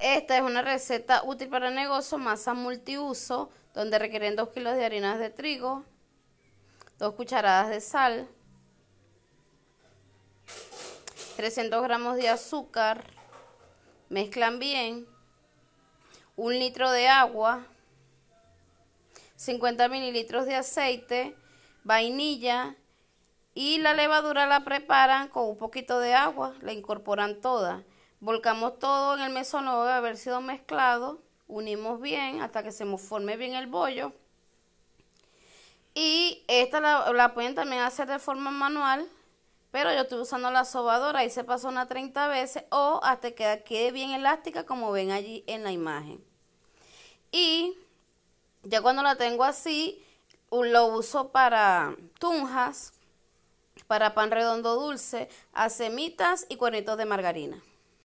Esta es una receta útil para negocio, masa multiuso, donde requieren 2 kilos de harinas de trigo, 2 cucharadas de sal, 300 gramos de azúcar, mezclan bien, 1 litro de agua, 50 mililitros de aceite, vainilla y la levadura la preparan con un poquito de agua, la incorporan toda. Volcamos todo en el mesón luego de haber sido mezclado. Unimos bien hasta que se forme bien el bollo. Y esta la, pueden también hacer de forma manual, pero yo estoy usando la sobadora y se pasó una 30 veces o hasta que quede bien elástica como ven allí en la imagen. Y ya cuando la tengo así, lo uso para tunjas, para pan redondo dulce, acemitas y cuernitos de margarina.